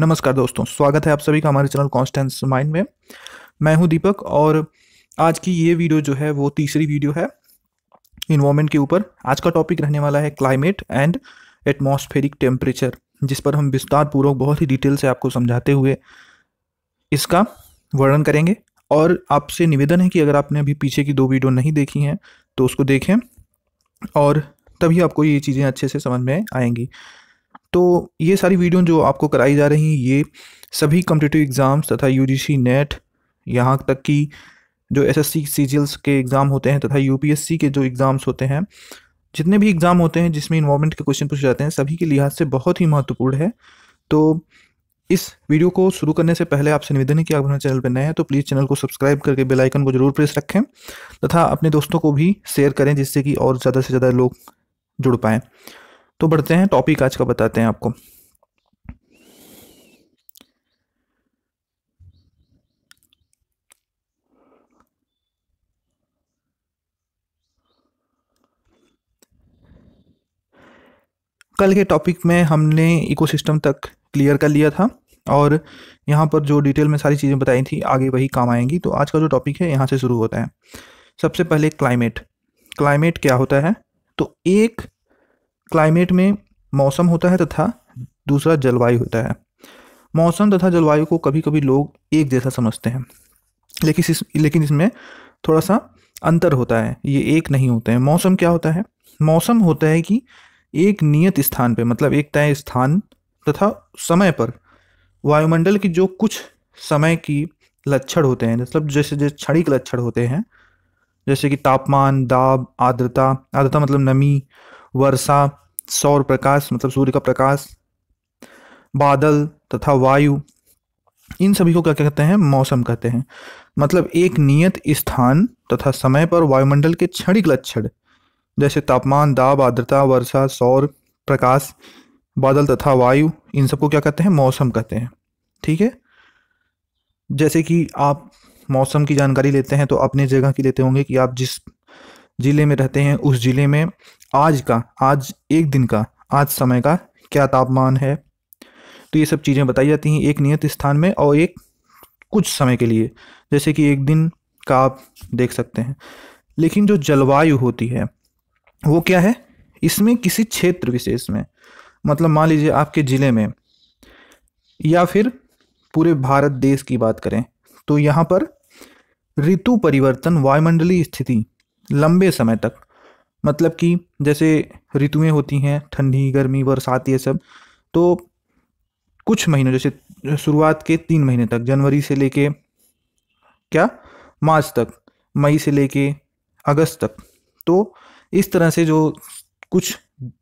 नमस्कार दोस्तों स्वागत है आप सभी का हमारे चैनल कॉन्स्टेंस माइंड में मैं हूं दीपक और आज की ये वीडियो जो है वो तीसरी वीडियो है इन्वामेंट के ऊपर आज का टॉपिक रहने वाला है क्लाइमेट एंड एटमॉस्फेरिक टेम्परेचर जिस पर हम विस्तार पूर्वक बहुत ही डिटेल से आपको समझाते हुए इसका वर्णन करेंगे और आपसे निवेदन है कि अगर आपने अभी पीछे की दो वीडियो नहीं देखी हैं तो उसको देखें और तभी आपको ये चीज़ें अच्छे से समझ में आएंगी तो ये सारी वीडियो जो आपको कराई जा रही हैं ये सभी कम्पिटिटिव एग्ज़ाम्स तथा यू नेट e यहाँ तक कि जो एस एस सी के एग्ज़ाम होते हैं तथा यू के जो एग्ज़ाम्स होते हैं जितने भी एग्ज़ाम होते हैं जिसमें इन्वामेंट के क्वेश्चन पूछे जाते हैं सभी के लिहाज से बहुत ही महत्वपूर्ण है तो इस वीडियो को शुरू करने से पहले आपसे निवेदन है कि आप हमारे चैनल पर नए हैं तो प्लीज़ चैनल को सब्सक्राइब करके बेल आइकन को जरूर प्रेस रखें तथा अपने दोस्तों को भी शेयर करें जिससे कि और ज़्यादा से ज़्यादा लोग जुड़ पाएँ तो बढ़ते हैं टॉपिक आज का बताते हैं आपको कल के टॉपिक में हमने इकोसिस्टम तक क्लियर कर लिया था और यहाँ पर जो डिटेल में सारी चीज़ें बताई थी आगे वही काम आएंगी तो आज का जो टॉपिक है यहाँ से शुरू होता है सबसे पहले क्लाइमेट क्लाइमेट क्या होता है तो एक क्लाइमेट में मौसम होता है तथा दूसरा जलवायु होता है मौसम तथा जलवायु को कभी कभी लोग एक जैसा समझते हैं लेकिन इस लेकिन इसमें थोड़ा सा अंतर होता है ये एक नहीं होते हैं मौसम क्या होता है मौसम होता है कि एक नियत स्थान पे मतलब एक तय स्थान तथा समय पर वायुमंडल की जो कुछ समय की लक्षण होते हैं मतलब जैसे जैसे क्षणिक लक्षण होते हैं जैसे कि तापमान दाब आर्द्रता आर्द्रता मतलब नमी वर्षा सौर प्रकाश मतलब सूर्य का प्रकाश बादल तथा वायु इन सभी को क्या कहते हैं मौसम कहते हैं मतलब एक नियत स्थान तथा समय पर वायुमंडल के क्षणिक लक्षण जैसे तापमान दाब आर्द्रता वर्षा सौर प्रकाश बादल तथा वायु इन सबको क्या कहते हैं मौसम कहते हैं ठीक है जैसे कि आप मौसम की जानकारी लेते हैं तो अपने जगह की लेते होंगे कि आप जिस ज़िले में रहते हैं उस ज़िले में आज का आज एक दिन का आज समय का क्या तापमान है तो ये सब चीज़ें बताई जाती हैं एक नियत स्थान में और एक कुछ समय के लिए जैसे कि एक दिन का आप देख सकते हैं लेकिन जो जलवायु होती है वो क्या है इसमें किसी क्षेत्र विशेष में मतलब मान लीजिए आपके ज़िले में या फिर पूरे भारत देश की बात करें तो यहाँ पर ऋतु परिवर्तन वायुमंडलीय स्थिति लंबे समय तक मतलब कि जैसे ऋतुएं होती हैं ठंडी गर्मी बरसात ये सब तो कुछ महीनों जैसे शुरुआत के तीन महीने तक जनवरी से लेके क्या मार्च तक मई से लेके अगस्त तक तो इस तरह से जो कुछ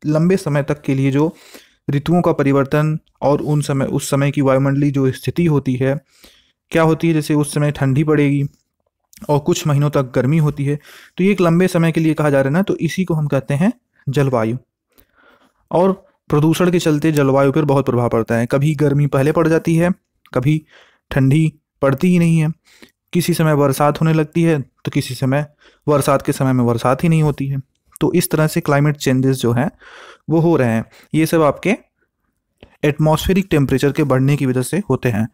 लंबे समय तक के लिए जो ऋतुओं का परिवर्तन और उन समय उस समय की वायुमंडली जो स्थिति होती है क्या होती है जैसे उस समय ठंडी पड़ेगी और कुछ महीनों तक गर्मी होती है तो ये एक लंबे समय के लिए कहा जा रहा है ना तो इसी को हम कहते हैं जलवायु और प्रदूषण के चलते जलवायु पर बहुत प्रभाव पड़ता है कभी गर्मी पहले पड़ जाती है कभी ठंडी पड़ती ही नहीं है किसी समय बरसात होने लगती है तो किसी समय बरसात के समय में बरसात ही नहीं होती है तो इस तरह से क्लाइमेट चेंजेस जो हैं वो हो रहे हैं ये सब आपके एटमॉस्फेरिक टेम्परेचर के बढ़ने की वजह से होते हैं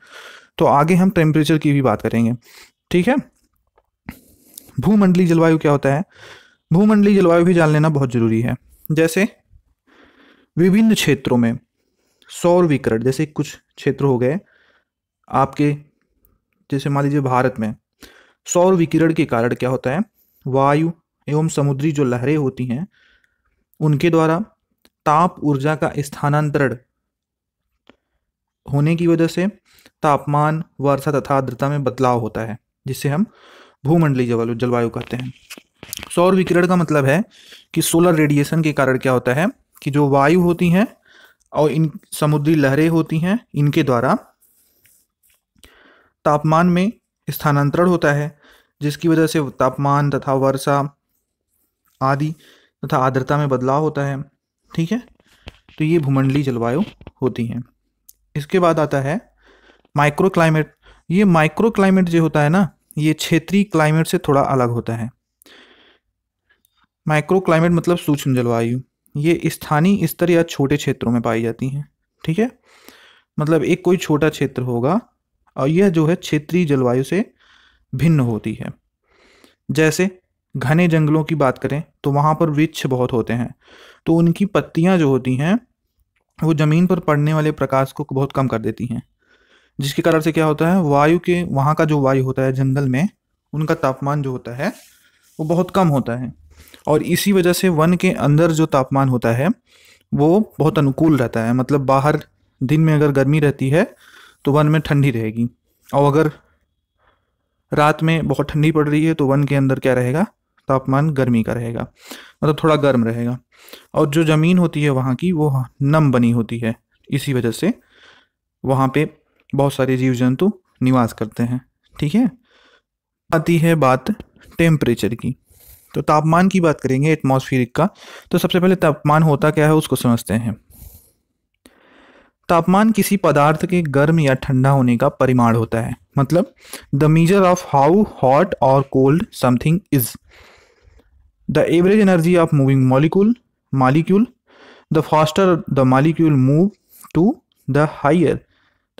तो आगे हम टेम्परेचर की भी बात करेंगे ठीक है भूमंडलीय जलवायु क्या होता है भूमंडलीय जलवायु भी जान लेना बहुत जरूरी है जैसे विभिन्न क्षेत्रों में सौर विकरण जैसे कुछ क्षेत्र हो गए आपके जैसे मान लीजिए भारत में सौर विकिरण के कारण क्या होता है वायु एवं समुद्री जो लहरें होती हैं उनके द्वारा ताप ऊर्जा का स्थानांतरण होने की वजह से तापमान वर्षा तथा आर्द्रता में बदलाव होता है जिससे हम भूमंडली जलवायु जलवायु कहते हैं सौर विकिरण का मतलब है कि सोलर रेडिएशन के कारण क्या होता है कि जो वायु होती हैं और इन समुद्री लहरें होती हैं इनके द्वारा तापमान में स्थानांतरण होता है जिसकी वजह से तापमान तथा वर्षा आदि तथा आर्द्रता में बदलाव होता है ठीक है तो ये भूमंडली जलवायु होती हैं इसके बाद आता है माइक्रो क्लाइमेट ये माइक्रो क्लाइमेट जो होता है ना ये क्षेत्रीय क्लाइमेट से थोड़ा अलग होता है माइक्रो क्लाइमेट मतलब सूक्ष्म जलवायु ये स्थानीय स्तर या छोटे क्षेत्रों में पाई जाती हैं ठीक है मतलब एक कोई छोटा क्षेत्र होगा और यह जो है क्षेत्रीय जलवायु से भिन्न होती है जैसे घने जंगलों की बात करें तो वहाँ पर वृक्ष बहुत होते हैं तो उनकी पत्तियाँ जो होती हैं वो ज़मीन पर पड़ने वाले प्रकाश को बहुत कम कर देती हैं जिसके कारण से क्या होता है वायु के वहाँ का जो वायु होता है जंगल में उनका तापमान जो होता है वो बहुत कम होता है और इसी वजह से वन के अंदर जो तापमान होता है वो बहुत अनुकूल रहता है मतलब बाहर दिन में अगर गर्मी रहती है तो वन में ठंडी रहेगी और अगर रात में बहुत ठंडी पड़ रही है तो वन के अंदर क्या रहेगा तापमान गर्मी का रहेगा मतलब थोड़ा गर्म रहेगा और जो ज़मीन होती है वहाँ की वो नम बनी होती है इसी वजह से वहाँ पे बहुत सारे जीव जंतु निवास करते हैं ठीक है आती है बात टेम्परेचर की तो तापमान की बात करेंगे एटमोस्फिर का तो सबसे पहले तापमान होता क्या है उसको समझते हैं तापमान किसी पदार्थ के गर्म या ठंडा होने का परिमाण होता है मतलब the measure of how hot और cold something is the average energy of moving molecule molecule the faster the molecule move to the higher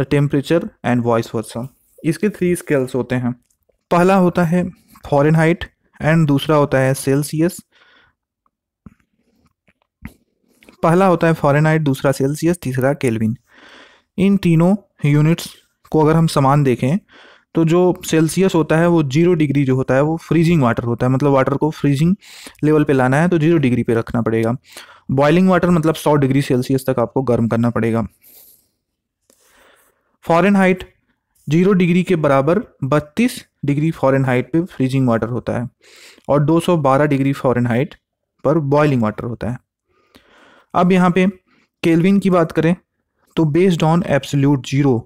the temperature and vice versa इसके थ्री स्केल्स होते हैं पहला होता है फॉरन हाइट एंड दूसरा होता है सेल्सियस पहला होता है फॉरन हाइट दूसरा सेल्सियस तीसरा केल्विन इन तीनों यूनिट्स को अगर हम समान देखें तो जो सेल्सियस होता है वो जीरो डिग्री जो होता है वो फ्रीजिंग वाटर होता है मतलब वाटर को फ्रीजिंग लेवल पे लाना है तो जीरो डिग्री पे रखना पड़ेगा बॉइलिंग वाटर मतलब सौ डिग्री सेल्सियस तक आपको गर्म करना पड़ेगा फॉरन हाइट जीरो डिग्री के बराबर बत्तीस डिग्री फॉरन हाइट पर फ्रीजिंग वाटर होता है और 212 डिग्री फॉरन हाइट पर बॉइलिंग वाटर होता है अब यहाँ पे केल्विन की बात करें तो based on absolute zero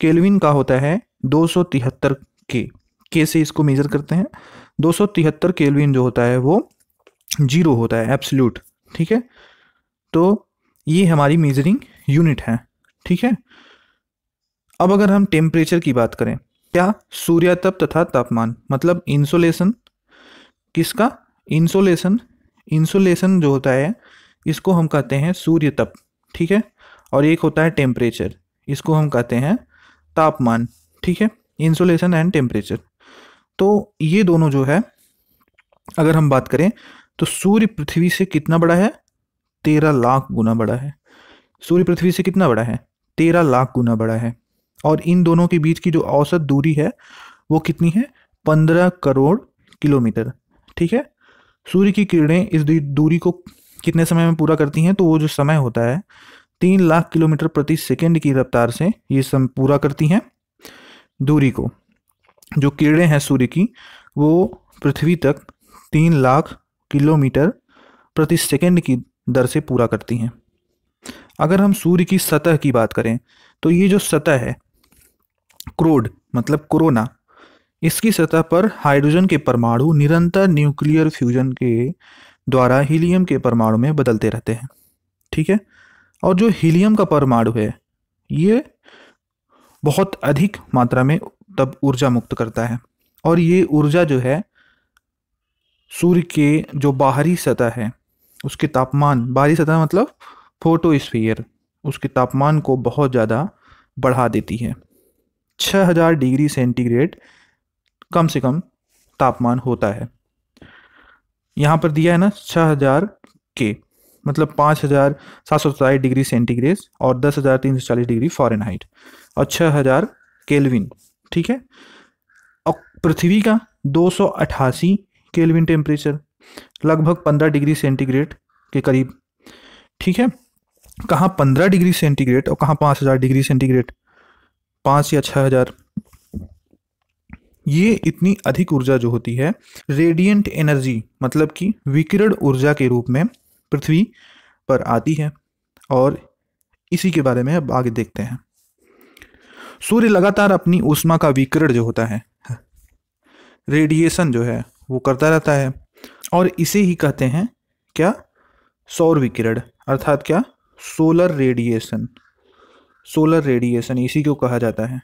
Kelvin का होता है 273 के के से इसको मेज़र करते हैं 273 केल्विन जो होता है वो जीरो होता है एब्सोल्यूट ठीक है तो ये हमारी मेजरिंग यूनिट है ठीक है अब अगर हम टेम्परेचर की बात करें क्या सूर्यातप तथा तापमान मतलब इंसुलेशन किसका इंसुलेशन इंसुलेशन जो होता है इसको हम कहते हैं सूर्य तप ठीक है और एक होता है टेम्परेचर इसको हम कहते हैं तापमान ठीक है इंसुलेशन एंड टेम्परेचर तो ये दोनों जो है अगर हम बात करें तो सूर्य पृथ्वी से कितना बड़ा है तेरह लाख गुना बड़ा है सूर्य पृथ्वी से कितना बड़ा है तेरह लाख गुना बड़ा है और इन दोनों के बीच की जो औसत दूरी है वो कितनी है पंद्रह करोड़ किलोमीटर ठीक है सूर्य की किरणें इस दूरी को कितने समय में पूरा करती हैं तो वो जो समय होता है तीन लाख किलोमीटर प्रति सेकेंड की रफ्तार से ये सम पूरा करती हैं दूरी को जो किरणें हैं सूर्य की वो पृथ्वी तक तीन लाख किलोमीटर प्रति सेकेंड की दर से पूरा करती हैं अगर हम सूर्य की सतह की बात करें तो ये जो सतह है क्रोड मतलब कोरोना इसकी सतह पर हाइड्रोजन के परमाणु निरंतर न्यूक्लियर फ्यूजन के द्वारा हीलियम के परमाणु में बदलते रहते हैं ठीक है और जो हीलियम का परमाणु है ये बहुत अधिक मात्रा में तब ऊर्जा मुक्त करता है और ये ऊर्जा जो है सूर्य के जो बाहरी सतह है उसके तापमान बाहरी सतह मतलब फोटोस्फीयर उसके तापमान को बहुत ज़्यादा बढ़ा देती है 6000 डिग्री सेंटीग्रेड कम से कम तापमान होता है यहाँ पर दिया है ना 6000 के मतलब पाँच हज़ार सात सौ सताईस डिग्री सेंटीग्रेड और दस हज़ार तीन सौ चालीस डिग्री फॉरन हाइट और छः हज़ार केलविन ठीक है और पृथ्वी का दो सौ अट्ठासी केलविन टेम्परेचर लगभग पंद्रह डिग्री सेंटीग्रेड के करीब ठीक है कहाँ पंद्रह डिग्री सेंटीग्रेड और कहाँ पाँच हज़ार डिग्री सेंटीग्रेड पाँच या छः हज़ार ये इतनी अधिक ऊर्जा जो होती है रेडियंट एनर्जी मतलब कि विकिरण ऊर्जा के रूप में पृथ्वी पर आती है और इसी के बारे में अब आगे देखते हैं सूर्य लगातार अपनी ऊष्मा का विकिरण जो होता है रेडिएशन जो है वो करता रहता है और इसे ही कहते हैं क्या सौर विकिरण अर्थात क्या सोलर रेडिएशन सोलर रेडिएशन इसी को कहा जाता है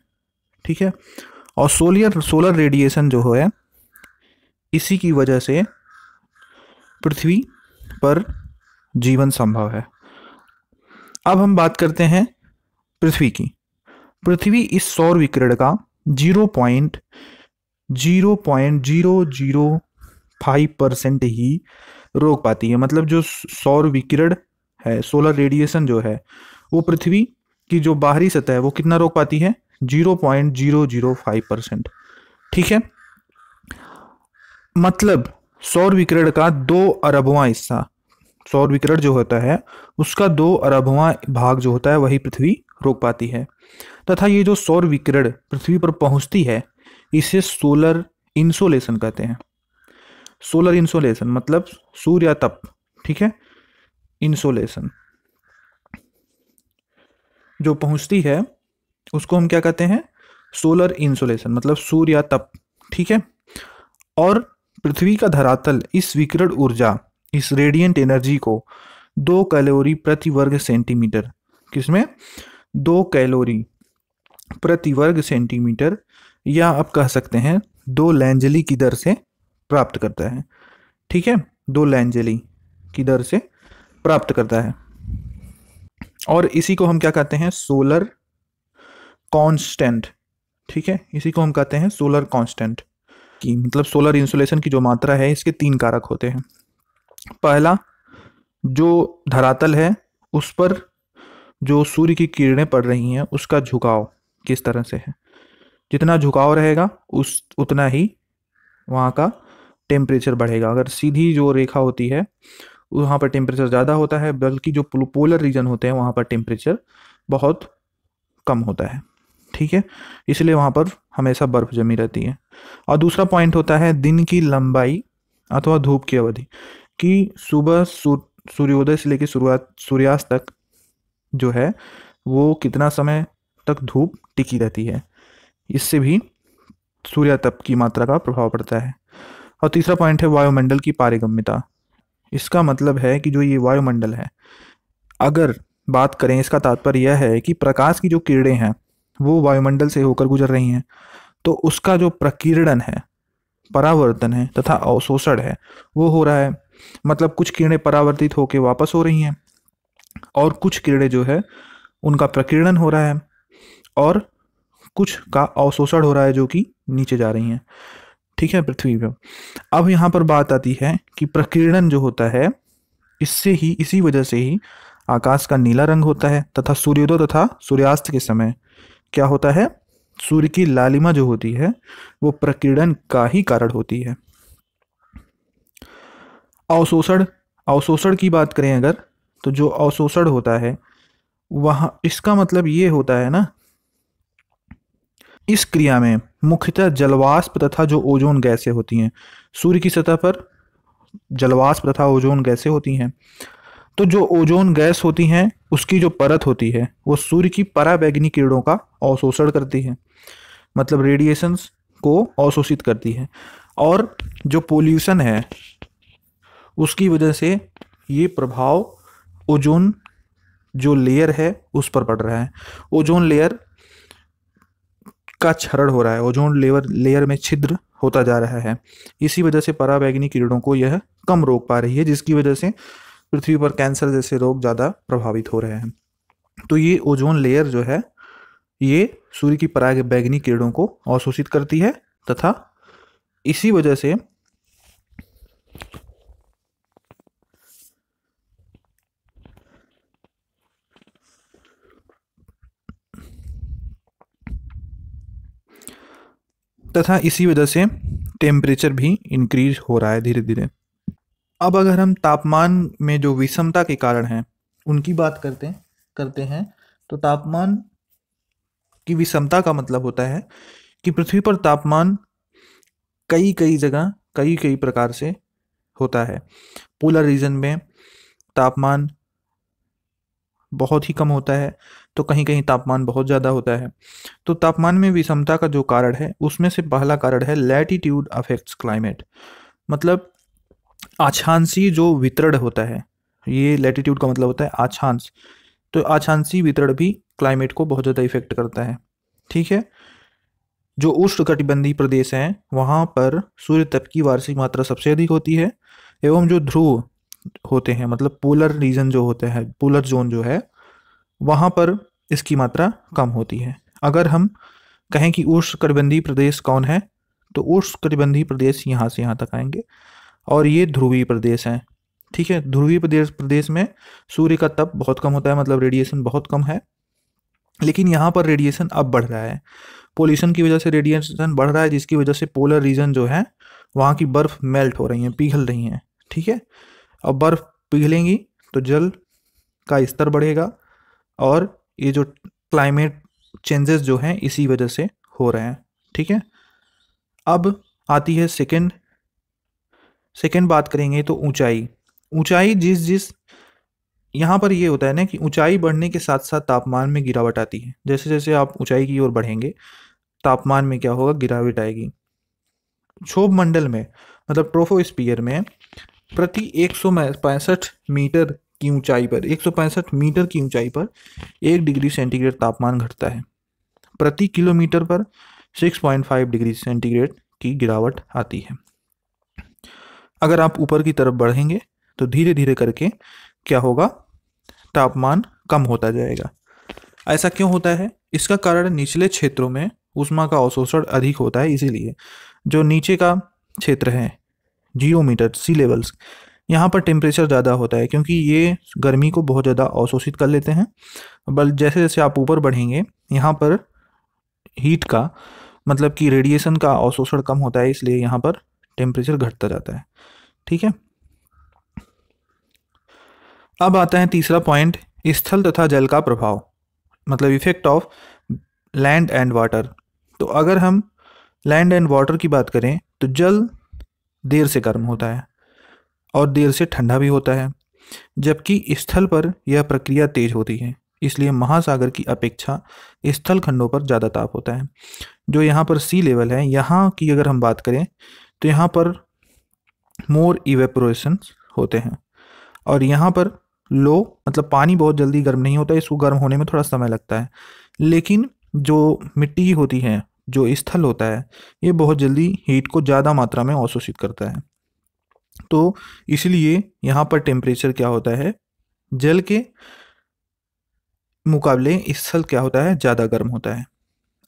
ठीक है और सोलर सोलर रेडिएशन जो है इसी की वजह से पृथ्वी पर जीवन संभव है अब हम बात करते हैं पृथ्वी की पृथ्वी इस सौर विकिरण का zero point zero point zero zero five percent ही रोक पाती है मतलब जो सौर विकिरण है सोलर रेडिएशन जो है वो पृथ्वी की जो बाहरी सतह है वो कितना रोक पाती है zero point zero zero five percent ठीक है मतलब सौर विकिरण का दो अरबवा हिस्सा सौर विकिरण जो होता है उसका दो अरबवा भाग जो होता है वही पृथ्वी रोक पाती है तथा ये जो सौर विकिरण पृथ्वी पर पहुंचती है इसे सोलर इंसोलेशन कहते हैं सोलर इंसोलेशन मतलब सूर्य तप ठीक है इंसोलेशन जो पहुंचती है उसको हम क्या कहते हैं सोलर इंसुलेशन मतलब सूर्य तप ठीक है और पृथ्वी का धरातल इस विकिरण ऊर्जा इस रेडियंट एनर्जी को दो कैलोरी प्रति वर्ग सेंटीमीटर किसमें दो कैलोरी प्रति वर्ग सेंटीमीटर या आप कह सकते हैं दो लैंजली की दर से प्राप्त करता है ठीक है दो लैंजली की दर से प्राप्त करता है और इसी को हम क्या कहते हैं सोलर कांस्टेंट ठीक है इसी को हम कहते हैं सोलर कांस्टेंट की मतलब सोलर इंसुलेशन की जो मात्रा है इसके तीन कारक होते हैं पहला जो धरातल है उस पर जो सूर्य की किरणें पड़ रही हैं उसका झुकाव किस तरह से है जितना झुकाव रहेगा उस उतना ही वहाँ का टेम्परेचर बढ़ेगा अगर सीधी जो रेखा होती है वहाँ पर टेम्परेचर ज़्यादा होता है बल्कि जो पोलर रीजन होते हैं वहाँ पर टेम्परेचर बहुत कम होता है ठीक है इसलिए वहाँ पर हमेशा बर्फ़ जमी रहती है और दूसरा पॉइंट होता है दिन की लंबाई अथवा धूप की अवधि कि सुबह सूर्योदय से लेकर शुरुआत सूर्यास्त तक जो है वो कितना समय तक धूप टिकी रहती है इससे भी सूर्यातप की मात्रा का प्रभाव पड़ता है और तीसरा पॉइंट है वायुमंडल की पारिगम्यता इसका मतलब है कि जो ये वायुमंडल है अगर बात करें इसका तात्पर्य यह है कि प्रकाश की जो किरणें हैं वो वायुमंडल से होकर गुजर रही हैं तो उसका जो प्रकीर्णन है परावर्तन है तथा अवशोषण है वो हो रहा है मतलब कुछ किरणें परावर्तित होकर वापस हो रही हैं और कुछ किरणें जो है उनका प्रकीर्णन हो रहा है और कुछ का अवशोषण हो रहा है जो कि नीचे जा रही हैं ठीक है पृथ्वी पर अब यहाँ पर बात आती है कि प्रकीर्णन जो होता है इससे ही इसी वजह से ही आकाश का नीला रंग होता है तथा सूर्योदय तथा सूर्यास्त के समय क्या होता है सूर्य की लालिमा जो होती है वो प्रकीर्णन का ही कारण होती है अवशोषण अवशोषण की बात करें अगर तो जो अवशोषण होता है वहाँ इसका मतलब ये होता है ना इस क्रिया में मुख्यतः जलवाष्प तथा जो ओजोन गैसें होती हैं सूर्य की सतह पर जलवाष्प तथा ओजोन गैसें होती हैं तो जो ओजोन गैस होती हैं उसकी जो परत होती है वो सूर्य की पराबैगनी किरणों का अवशोषण करती है मतलब रेडिएशंस को अवशोषित करती है और जो पोल्यूशन है उसकी वजह से ये प्रभाव ओजोन जो लेयर है उस पर पड़ रहा है ओजोन लेयर का क्षरण हो रहा है ओजोन लेवर लेयर में छिद्र होता जा रहा है इसी वजह से पराबैगनी किरणों को यह कम रोक पा रही है जिसकी वजह से पृथ्वी पर कैंसर जैसे रोग ज़्यादा प्रभावित हो रहे हैं तो ये ओजोन लेयर जो है ये सूर्य की पराग बैगनी किरणों को अवशोषित करती है तथा इसी वजह से तथा इसी वजह से टेम्परेचर भी इंक्रीज हो रहा है धीरे धीरे अब अगर हम तापमान में जो विषमता के कारण हैं उनकी बात करते करते हैं तो तापमान की विषमता का मतलब होता है कि पृथ्वी पर तापमान कई कई जगह कई कई प्रकार से होता है पोलर रीजन में तापमान बहुत ही कम होता है तो कहीं कहीं तापमान बहुत ज़्यादा होता है तो तापमान में विषमता का जो कारण है उसमें से पहला कारण है लैटिट्यूड अफेक्ट्स क्लाइमेट मतलब आछांसी जो वितरण होता है ये लैटिट्यूड का मतलब होता है आछांस तो आछांसी वितरण भी क्लाइमेट को बहुत ज़्यादा इफेक्ट करता है ठीक है जो उष्णकटिबंधीय प्रदेश हैं वहाँ पर सूर्य तप की वार्षिक मात्रा सबसे अधिक होती है एवं जो ध्रुव होते हैं मतलब पोलर रीजन जो होते हैं पोलर जोन जो है वहाँ पर इसकी मात्रा कम होती है अगर हम कहें कि उष्णकटिबंधीय प्रदेश कौन है तो उष्णकटिबंधीय प्रदेश यहाँ से यहाँ तक आएंगे और ये ध्रुवीय प्रदेश हैं ठीक है ध्रुवीय प्रदेश प्रदेश में सूर्य का तप बहुत कम होता है मतलब रेडिएशन बहुत कम है लेकिन यहाँ पर रेडिएशन अब बढ़ रहा है पोल्यूशन की वजह से रेडिएशन बढ़ रहा है जिसकी वजह से पोलर रीजन जो है वहाँ की बर्फ़ मेल्ट हो रही है पिघल रही हैं ठीक है अब बर्फ़ पिघलेंगी तो जल का स्तर बढ़ेगा और ये जो क्लाइमेट चेंजेस जो हैं इसी वजह से हो रहे हैं ठीक है अब आती है सेकेंड सेकेंड बात करेंगे तो ऊंचाई ऊंचाई जिस जिस यहाँ पर ये होता है ना कि ऊंचाई बढ़ने के साथ साथ तापमान में गिरावट आती है जैसे जैसे आप ऊंचाई की ओर बढ़ेंगे तापमान में क्या होगा गिरावट आएगी क्षोभ मंडल में मतलब ट्रोफोस्पियर में प्रति एक मीटर की ऊंचाई पर एक मीटर की ऊंचाई पर एक डिग्री सेंटीग्रेड तापमान घटता है प्रति किलोमीटर पर 6.5 डिग्री सेंटीग्रेड की गिरावट आती है अगर आप ऊपर की तरफ बढ़ेंगे तो धीरे धीरे करके क्या होगा तापमान कम होता जाएगा ऐसा क्यों होता है इसका कारण निचले क्षेत्रों में उष्मा का अवशोषण अधिक होता है इसीलिए जो नीचे का क्षेत्र है जीरो मीटर सी लेवल्स यहाँ पर टेम्परेचर ज़्यादा होता है क्योंकि ये गर्मी को बहुत ज़्यादा अवशोषित कर लेते हैं बल जैसे जैसे आप ऊपर बढ़ेंगे यहाँ पर हीट का मतलब कि रेडिएशन का अवशोषण कम होता है इसलिए यहाँ पर टेम्परेचर घटता जाता है ठीक है अब आता है तीसरा पॉइंट स्थल तथा जल का प्रभाव मतलब effect of land and water तो अगर हम लैंड एंड वाटर की बात करें तो जल देर से गर्म होता है और देर से ठंडा भी होता है जबकि स्थल पर यह प्रक्रिया तेज होती है इसलिए महासागर की अपेक्षा स्थल खंडों पर ज़्यादा ताप होता है जो यहाँ पर सी लेवल है यहाँ की अगर हम बात करें तो यहाँ पर मोर इवेपोरेशन होते हैं और यहाँ पर लो मतलब पानी बहुत जल्दी गर्म नहीं होता इसको गर्म होने में थोड़ा समय लगता है लेकिन जो मिट्टी होती है जो स्थल होता है ये बहुत जल्दी हीट को ज़्यादा मात्रा में अवशोषित करता है तो इसलिए यहाँ पर टेम्परेचर क्या होता है जल के मुकाबले स्थल क्या होता है ज़्यादा गर्म होता है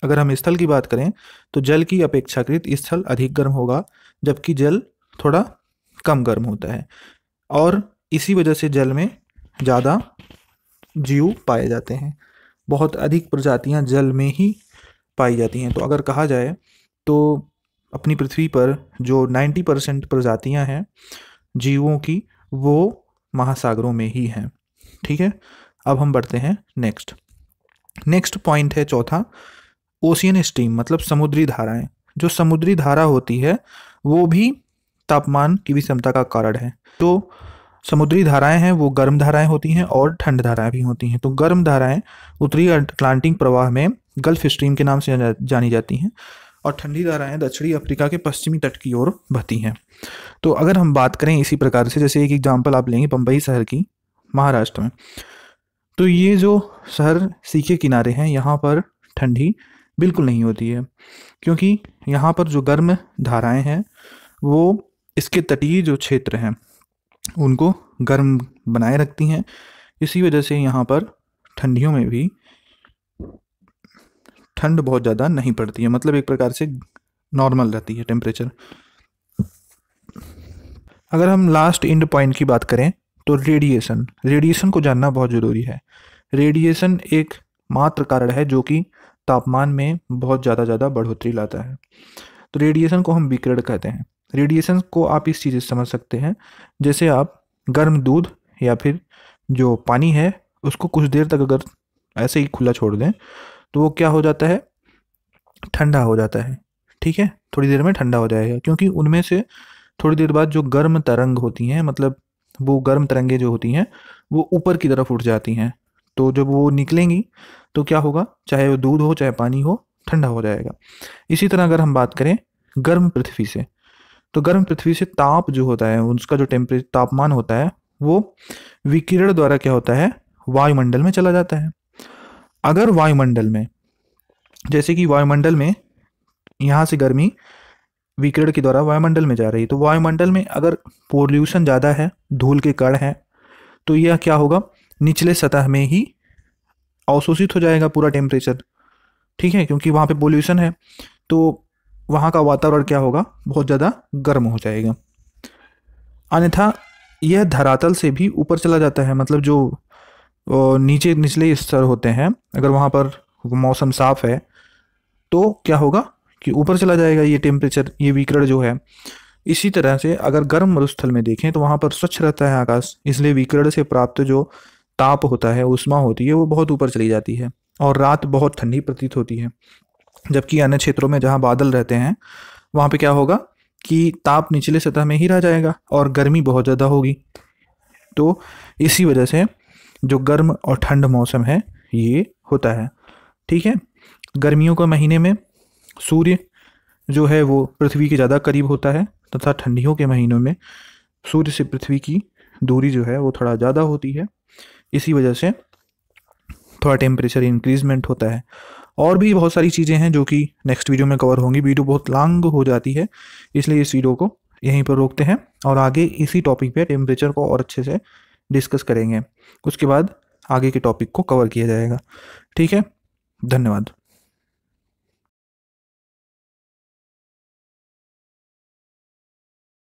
अगर हम स्थल की बात करें तो जल की अपेक्षाकृत स्थल अधिक गर्म होगा जबकि जल थोड़ा कम गर्म होता है और इसी वजह से जल में ज़्यादा जीव पाए जाते हैं बहुत अधिक प्रजातियां जल में ही पाई जाती हैं तो अगर कहा जाए तो अपनी पृथ्वी पर जो 90 परसेंट प्रजातियाँ हैं जीवों की वो महासागरों में ही हैं ठीक है अब हम बढ़ते हैं नेक्स्ट नेक्स्ट पॉइंट है चौथा ओशियन स्टीम मतलब समुद्री धाराएं जो समुद्री धारा होती है वो भी तापमान की विषमता का कारण है तो समुद्री धाराएं हैं वो गर्म धाराएं होती हैं और ठंड धाराएं भी होती हैं तो गर्म धाराएं उत्तरी अटलांटिक प्रवाह में गल्फ स्ट्रीम के नाम से जानी जाती हैं और ठंडी धाराएं दक्षिणी अफ्रीका के पश्चिमी तट की ओर बहती हैं तो अगर हम बात करें इसी प्रकार से जैसे एक एग्जाम्पल आप लेंगे बम्बई शहर की महाराष्ट्र में तो ये जो शहर सीखे किनारे हैं यहाँ पर ठंडी बिल्कुल नहीं होती है क्योंकि यहाँ पर जो गर्म धाराएं हैं वो इसके तटीय जो क्षेत्र हैं उनको गर्म बनाए रखती हैं इसी वजह से यहाँ पर ठंडियों में भी ठंड बहुत ज़्यादा नहीं पड़ती है मतलब एक प्रकार से नॉर्मल रहती है टेम्परेचर अगर हम लास्ट इंड पॉइंट की बात करें तो रेडिएशन रेडिएशन को जानना बहुत ज़रूरी है रेडिएशन एक मात्र कारण है जो कि तापमान में बहुत ज़्यादा ज़्यादा बढ़ोतरी लाता है तो रेडिएशन को हम विकिरण कहते हैं रेडिएशन को आप इस चीज़ से समझ सकते हैं जैसे आप गर्म दूध या फिर जो पानी है उसको कुछ देर तक अगर ऐसे ही खुला छोड़ दें तो वो क्या हो जाता है ठंडा हो जाता है ठीक है थोड़ी देर में ठंडा हो जाएगा क्योंकि उनमें से थोड़ी देर बाद जो गर्म तरंग होती हैं मतलब वो गर्म तरंगे जो होती हैं वो ऊपर की तरफ उठ जाती हैं तो जब वो निकलेंगी तो क्या होगा चाहे वो दूध हो चाहे पानी हो ठंडा हो जाएगा इसी तरह अगर हम बात करें गर्म पृथ्वी से तो गर्म पृथ्वी से ताप जो होता है उसका जो टेम्परेचर तापमान होता है वो विकिरण द्वारा क्या होता है वायुमंडल में चला जाता है अगर वायुमंडल में जैसे कि वायुमंडल में यहाँ से गर्मी विकिरण के द्वारा वायुमंडल में जा रही है तो वायुमंडल में अगर पोल्यूशन ज़्यादा है धूल के कण हैं तो यह क्या होगा निचले सतह में ही अवशोषित हो जाएगा पूरा टेम्परेचर ठीक है क्योंकि वहाँ पे पोल्यूशन है तो वहाँ का वातावरण क्या होगा बहुत ज़्यादा गर्म हो जाएगा अन्यथा यह धरातल से भी ऊपर चला जाता है मतलब जो नीचे निचले स्तर होते हैं अगर वहाँ पर मौसम साफ है तो क्या होगा कि ऊपर चला जाएगा ये टेम्परेचर ये विकरण जो है इसी तरह से अगर गर्म मरुस्थल में देखें तो वहाँ पर स्वच्छ रहता है आकाश इसलिए विकरण से प्राप्त जो ताप होता है उष्मा होती है वो बहुत ऊपर चली जाती है और रात बहुत ठंडी प्रतीत होती है जबकि अन्य क्षेत्रों में जहाँ बादल रहते हैं वहाँ पर क्या होगा कि ताप निचले सतह में ही रह जाएगा और गर्मी बहुत ज़्यादा होगी तो इसी वजह से जो गर्म और ठंड मौसम है ये होता है ठीक है गर्मियों के महीने में सूर्य जो है वो पृथ्वी के ज़्यादा करीब होता है तथा ठंडियों के महीनों में सूर्य से पृथ्वी की दूरी जो है वो थोड़ा ज़्यादा होती है इसी वजह से थोड़ा टेम्परेचर इंक्रीजमेंट होता है और भी बहुत सारी चीज़ें हैं जो कि नेक्स्ट वीडियो में कवर होंगी वीडियो बहुत लॉन्ग हो जाती है इसलिए इस वीडियो को यहीं पर रोकते हैं और आगे इसी टॉपिक पे टेम्परेचर को और अच्छे से डिस्कस करेंगे उसके बाद आगे के टॉपिक को कवर किया जाएगा ठीक है धन्यवाद